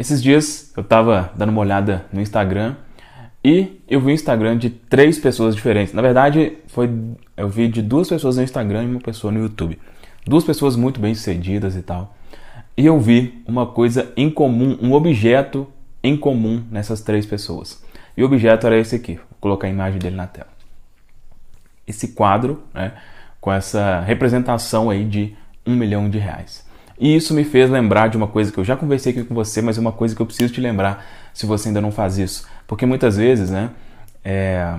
Esses dias eu estava dando uma olhada no Instagram e eu vi o Instagram de três pessoas diferentes. Na verdade, foi eu vi de duas pessoas no Instagram e uma pessoa no YouTube. Duas pessoas muito bem sucedidas e tal. E eu vi uma coisa em comum, um objeto em comum nessas três pessoas. E o objeto era esse aqui. Vou colocar a imagem dele na tela. Esse quadro, né, com essa representação aí de um milhão de reais. E isso me fez lembrar de uma coisa que eu já conversei aqui com você, mas é uma coisa que eu preciso te lembrar se você ainda não faz isso. Porque muitas vezes, né? É...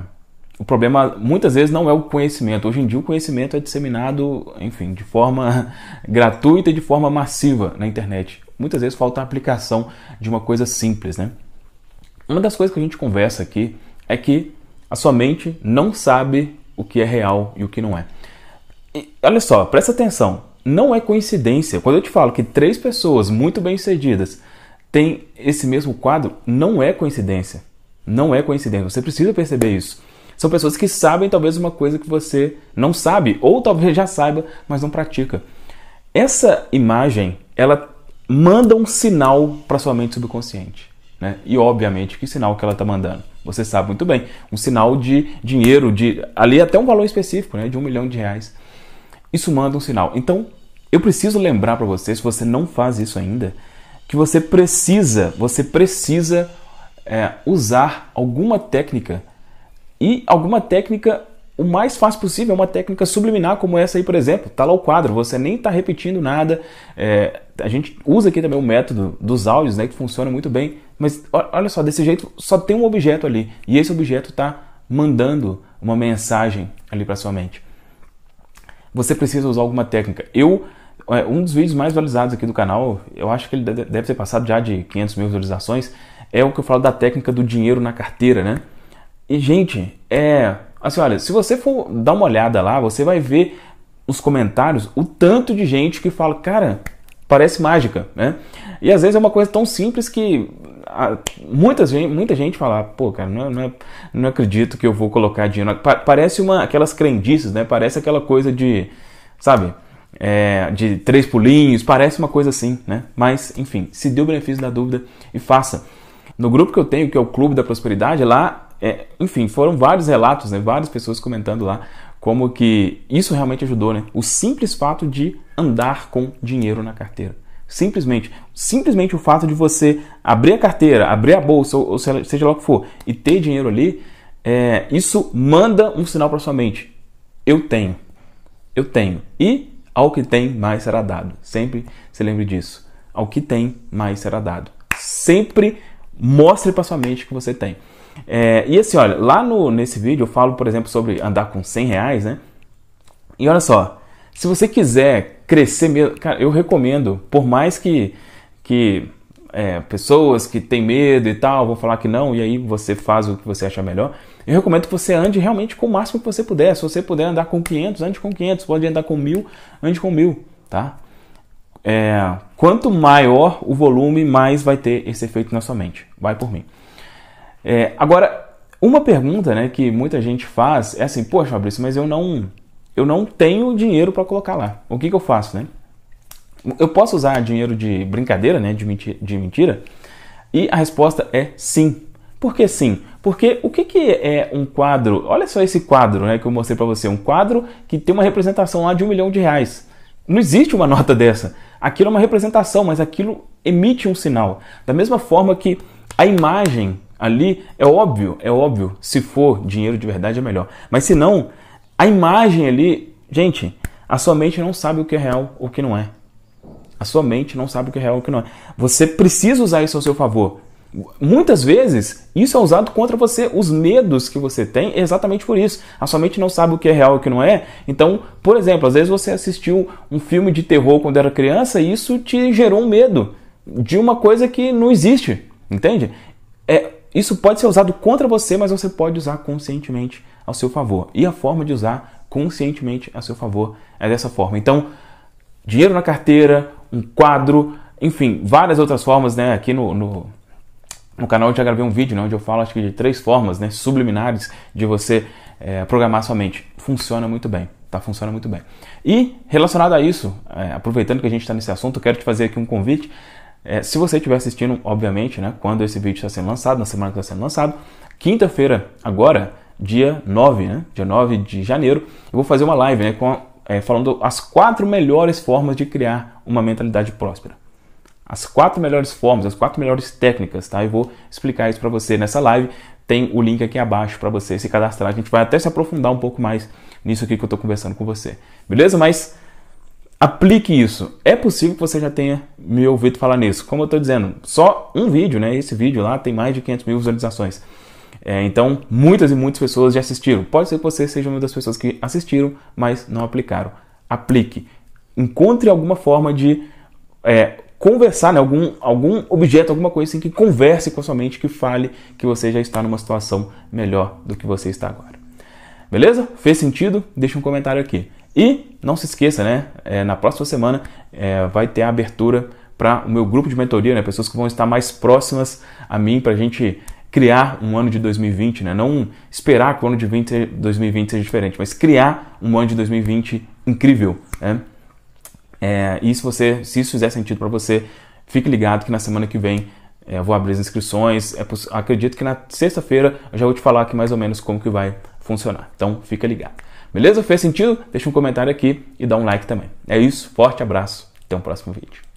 O problema muitas vezes não é o conhecimento. Hoje em dia o conhecimento é disseminado, enfim, de forma gratuita e de forma massiva na internet. Muitas vezes falta a aplicação de uma coisa simples, né? Uma das coisas que a gente conversa aqui é que a sua mente não sabe o que é real e o que não é. E olha só, presta atenção não é coincidência. Quando eu te falo que três pessoas muito bem-sucedidas têm esse mesmo quadro, não é coincidência. Não é coincidência. Você precisa perceber isso. São pessoas que sabem talvez uma coisa que você não sabe, ou talvez já saiba, mas não pratica. Essa imagem, ela manda um sinal para sua mente subconsciente. Né? E obviamente, que sinal que ela está mandando? Você sabe muito bem. Um sinal de dinheiro, de ali até um valor específico, né? de um milhão de reais. Isso manda um sinal. Então, eu preciso lembrar para você, se você não faz isso ainda, que você precisa, você precisa é, usar alguma técnica e alguma técnica o mais fácil possível, uma técnica subliminar como essa aí, por exemplo. Tá lá o quadro, você nem está repetindo nada. É, a gente usa aqui também o método dos áudios, né, que funciona muito bem. Mas olha só, desse jeito só tem um objeto ali e esse objeto está mandando uma mensagem ali para sua mente você precisa usar alguma técnica. Eu é, um dos vídeos mais visualizados aqui do canal, eu acho que ele deve ter passado já de 500 mil visualizações, é o que eu falo da técnica do dinheiro na carteira, né? E gente, é assim, olha, se você for dar uma olhada lá, você vai ver os comentários o tanto de gente que fala, cara, parece mágica, né? E às vezes é uma coisa tão simples que muitas, muita gente fala, pô, cara, não, é, não, é, não acredito que eu vou colocar dinheiro. Pa parece uma, aquelas crendices, né? Parece aquela coisa de, sabe, é, de três pulinhos, parece uma coisa assim, né? Mas, enfim, se dê o benefício da dúvida e faça. No grupo que eu tenho, que é o Clube da Prosperidade, lá, é, enfim, foram vários relatos, né? Várias pessoas comentando lá como que isso realmente ajudou, né? O simples fato de andar com dinheiro na carteira. Simplesmente, simplesmente o fato de você abrir a carteira, abrir a bolsa, ou, seja lá o que for, e ter dinheiro ali, é, isso manda um sinal para sua mente. Eu tenho. Eu tenho. E ao que tem, mais será dado. Sempre se lembre disso. Ao que tem, mais será dado. Sempre mostre para sua mente que você tem. É, e assim, olha, lá no, nesse vídeo eu falo, por exemplo, sobre andar com 100 reais, né? E olha só, se você quiser crescer mesmo, cara, eu recomendo, por mais que, que é, pessoas que têm medo e tal vão falar que não, e aí você faz o que você acha melhor, eu recomendo que você ande realmente com o máximo que você puder. Se você puder andar com 500, ande com 500. Pode andar com 1.000, ande com 1.000, tá? É, quanto maior o volume, mais vai ter esse efeito na sua mente. Vai por mim. É, agora, uma pergunta né, que muita gente faz é assim: Poxa, Fabrício, mas eu não, eu não tenho dinheiro para colocar lá. O que, que eu faço, né? Eu posso usar dinheiro de brincadeira, né? De, menti de mentira? E a resposta é sim. Por que sim? Porque o que, que é um quadro? Olha só esse quadro né, que eu mostrei para você. Um quadro que tem uma representação lá de um milhão de reais. Não existe uma nota dessa. Aquilo é uma representação, mas aquilo emite um sinal. Da mesma forma que a imagem ali é óbvio, é óbvio. Se for dinheiro de verdade é melhor. Mas se não, a imagem ali, gente, a sua mente não sabe o que é real ou o que não é. A sua mente não sabe o que é real ou o que não é. Você precisa usar isso ao seu favor. Muitas vezes, isso é usado contra você. Os medos que você tem é exatamente por isso. A sua mente não sabe o que é real e o que não é. Então, por exemplo, às vezes você assistiu um filme de terror quando era criança e isso te gerou um medo de uma coisa que não existe, entende? É, isso pode ser usado contra você, mas você pode usar conscientemente ao seu favor. E a forma de usar conscientemente a seu favor é dessa forma. Então, dinheiro na carteira, um quadro, enfim, várias outras formas, né? Aqui no, no, no canal eu já gravei um vídeo né, onde eu falo acho que de três formas né, subliminares de você é, programar sua mente. Funciona muito bem tá? Funciona muito bem. E relacionado a isso, é, aproveitando que a gente está nesse assunto, quero te fazer aqui um convite. É, se você estiver assistindo, obviamente, né, quando esse vídeo está sendo lançado, na semana que está sendo lançado, quinta-feira, agora, dia 9, né, dia 9 de janeiro, eu vou fazer uma live né, com, é, falando as quatro melhores formas de criar uma mentalidade próspera. As quatro melhores formas, as quatro melhores técnicas, tá? Eu vou explicar isso para você nessa live. Tem o link aqui abaixo para você se cadastrar. A gente vai até se aprofundar um pouco mais nisso aqui que eu estou conversando com você. Beleza? Mas Aplique isso. É possível que você já tenha me ouvido falar nisso. Como eu estou dizendo, só um vídeo, né? Esse vídeo lá tem mais de 500 mil visualizações. É, então, muitas e muitas pessoas já assistiram. Pode ser que você seja uma das pessoas que assistiram, mas não aplicaram. Aplique. Encontre alguma forma de é, conversar, né? algum, algum objeto, alguma coisa assim que converse com a sua mente, que fale que você já está numa situação melhor do que você está agora. Beleza? Fez sentido? Deixa um comentário aqui. E não se esqueça, né? É, na próxima semana é, vai ter a abertura para o meu grupo de mentoria, né? Pessoas que vão estar mais próximas a mim para a gente criar um ano de 2020, né? Não esperar que o ano de 20, 2020 seja diferente, mas criar um ano de 2020 incrível, né? É, e se você, se isso fizer sentido para você, fique ligado que na semana que vem é, eu vou abrir as inscrições. É, acredito que na sexta-feira eu já vou te falar aqui mais ou menos como que vai funcionar. Então, fica ligado. Beleza? Fez sentido? Deixa um comentário aqui e dá um like também. É isso, forte abraço, até o próximo vídeo.